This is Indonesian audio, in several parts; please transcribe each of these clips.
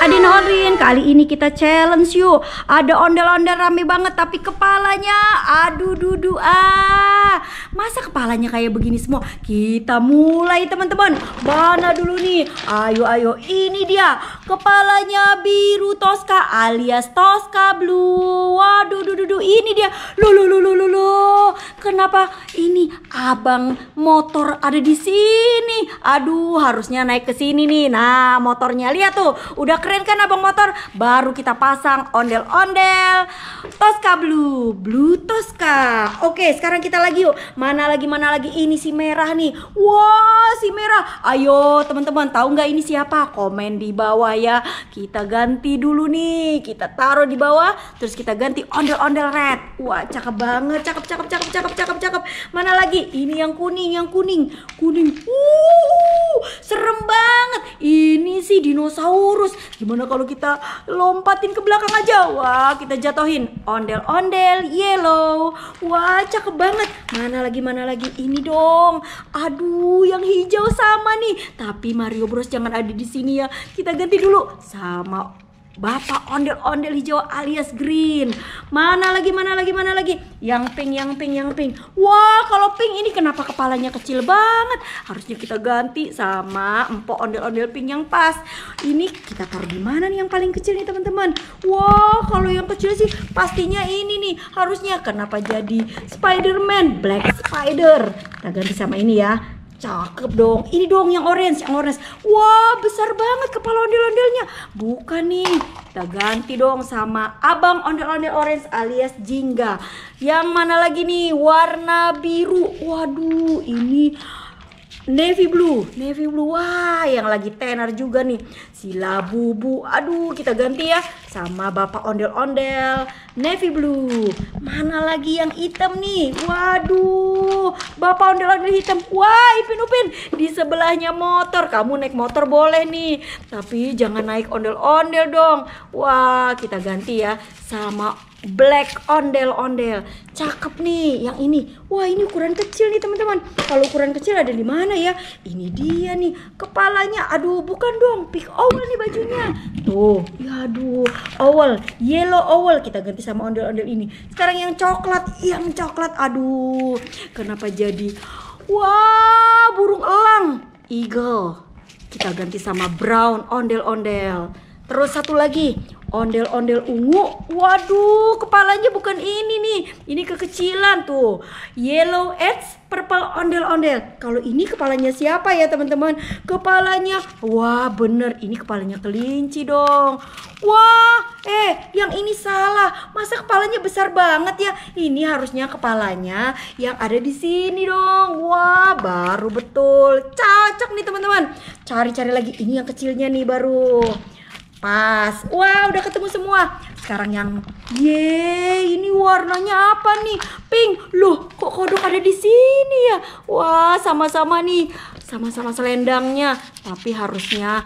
Ade Norin, kali ini kita challenge yuk. Ada ondel-ondel rame banget tapi kepalanya aduh dudu ah. Masa kepalanya kayak begini semua? Kita mulai teman-teman. Mana dulu nih? Ayo ayo, ini dia. Kepalanya biru Tosca alias Tosca Blue. Waduh dudu ini dia. Lu lu lu lu lu kenapa ini abang motor ada di sini? Aduh, harusnya naik ke sini nih. Nah, motornya lihat tuh, udah keren kan abang motor? Baru kita pasang ondel-ondel Tosca Blue, Blue Tosca. Oke, sekarang kita lagi yuk. Mana lagi mana lagi ini si merah nih. Wah, si merah. Ayo teman-teman, tahu nggak ini siapa? Komen di bawah ya. Kita ganti dulu nih. Kita taruh di bawah, terus kita ganti ondel-ondel red. Wah, cakep banget, cakep cakep cakep cakep cakep cakep cakep mana lagi ini yang kuning yang kuning kuning uh serem banget ini sih dinosaurus gimana kalau kita lompatin ke belakang aja wah kita jatohin ondel ondel yellow wah cakep banget mana lagi mana lagi ini dong aduh yang hijau sama nih tapi Mario Bros jangan ada di sini ya kita ganti dulu sama Bapak ondel-ondel hijau alias green. Mana lagi, mana lagi, mana lagi. Yang pink, yang pink, yang pink. Wah, kalau pink ini kenapa kepalanya kecil banget? Harusnya kita ganti sama empok ondel-ondel pink yang pas. Ini kita taruh di mana nih yang paling kecil nih teman-teman? Wah, kalau yang kecil sih pastinya ini nih. Harusnya kenapa jadi Spiderman, Black Spider. Kita ganti sama ini ya. Cakep dong. Ini dong yang orange, yang orange. Wah, besar banget kepala ondel-ondelnya. Bukan nih. Kita ganti dong sama abang ondel-ondel orange alias jingga. Yang mana lagi nih? Warna biru. Waduh, ini navy blue, navy blue. Wah, yang lagi tenar juga nih. Sila bubu. Aduh, kita ganti ya sama Bapak ondel-ondel. Navy blue. Mana lagi yang hitam nih? Waduh, Bapak ondel-ondel hitam. Wah, Ipin Upin, di sebelahnya motor. Kamu naik motor boleh nih, tapi jangan naik ondel-ondel dong. Wah, kita ganti ya sama black ondel-ondel. Cakep nih yang ini. Wah, ini ukuran kecil nih, teman-teman. Kalau ukuran kecil ada di mana ya? Ini dia nih. Kepalanya aduh, bukan dong. Pick owl nih bajunya. Tuh, ya aduh, owl, yellow owl kita ganti sama ondel-ondel ini. Sekarang yang coklat, yang coklat. Aduh, kenapa jadi wah, burung elang, eagle. Kita ganti sama brown ondel-ondel. Terus satu lagi, Ondel-ondel ungu. Waduh, kepalanya bukan ini nih. Ini kekecilan tuh. Yellow edge purple ondel-ondel. Kalau ini kepalanya siapa ya teman-teman? Kepalanya, wah bener ini kepalanya kelinci dong. Wah, eh yang ini salah. Masa kepalanya besar banget ya? Ini harusnya kepalanya yang ada di sini dong. Wah, baru betul. Cocok nih teman-teman. Cari-cari lagi ini yang kecilnya nih baru. Pas. Wah, udah ketemu semua. Sekarang yang ye, ini warnanya apa nih? Pink. Loh, kok kodok ada di sini ya? Wah, sama-sama nih. Sama-sama selendangnya, tapi harusnya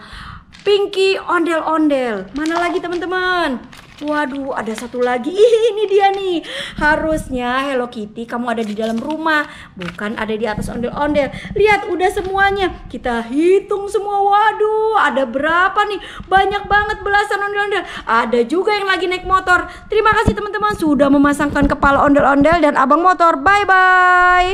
Pinky ondel-ondel. Mana lagi teman-teman? Waduh, ada satu lagi. ini dia nih. Harusnya Hello Kitty kamu ada di dalam rumah, bukan ada di atas ondel-ondel. Lihat udah semuanya. Kita hitung semua. Waduh, ada berapa nih? Banyak banget belasan ondel-ondel. Ada juga yang lagi naik motor. Terima kasih teman-teman sudah memasangkan kepala ondel-ondel dan abang motor. Bye bye.